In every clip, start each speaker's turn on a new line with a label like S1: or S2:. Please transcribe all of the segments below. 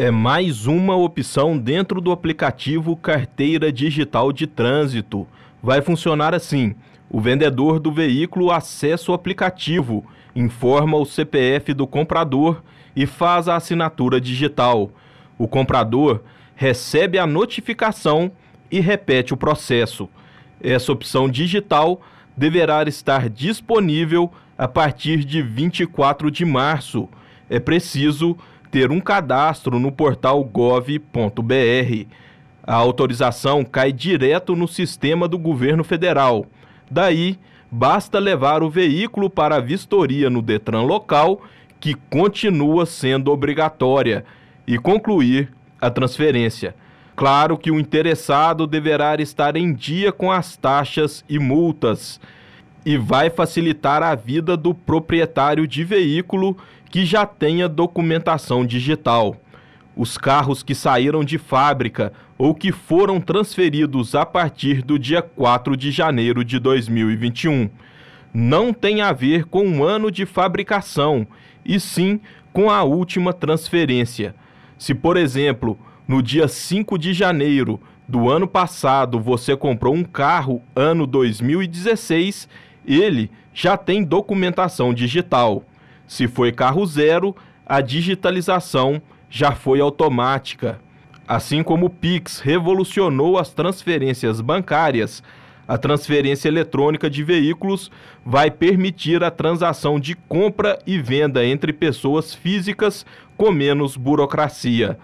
S1: É mais uma opção dentro do aplicativo Carteira Digital de Trânsito. Vai funcionar assim: o vendedor do veículo acessa o aplicativo, informa o CPF do comprador e faz a assinatura digital. O comprador recebe a notificação e repete o processo. Essa opção digital deverá estar disponível a partir de 24 de março. É preciso ter um cadastro no portal gov.br. A autorização cai direto no sistema do governo federal. Daí, basta levar o veículo para a vistoria no Detran local, que continua sendo obrigatória, e concluir a transferência. Claro que o interessado deverá estar em dia com as taxas e multas e vai facilitar a vida do proprietário de veículo que já tenha documentação digital. Os carros que saíram de fábrica ou que foram transferidos a partir do dia 4 de janeiro de 2021 não tem a ver com o um ano de fabricação, e sim com a última transferência. Se, por exemplo, no dia 5 de janeiro do ano passado você comprou um carro ano 2016, ele já tem documentação digital. Se foi carro zero, a digitalização já foi automática. Assim como o Pix revolucionou as transferências bancárias, a transferência eletrônica de veículos vai permitir a transação de compra e venda entre pessoas físicas com menos burocracia.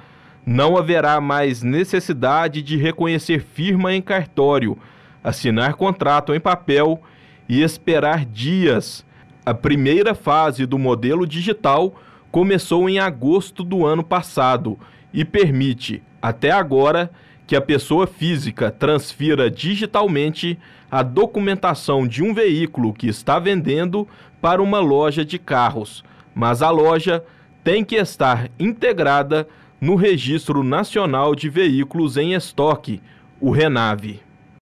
S1: Não haverá mais necessidade de reconhecer firma em cartório, assinar contrato em papel e esperar dias. A primeira fase do modelo digital começou em agosto do ano passado e permite, até agora, que a pessoa física transfira digitalmente a documentação de um veículo que está vendendo para uma loja de carros, mas a loja tem que estar integrada no Registro Nacional de Veículos em Estoque, o RENAVE.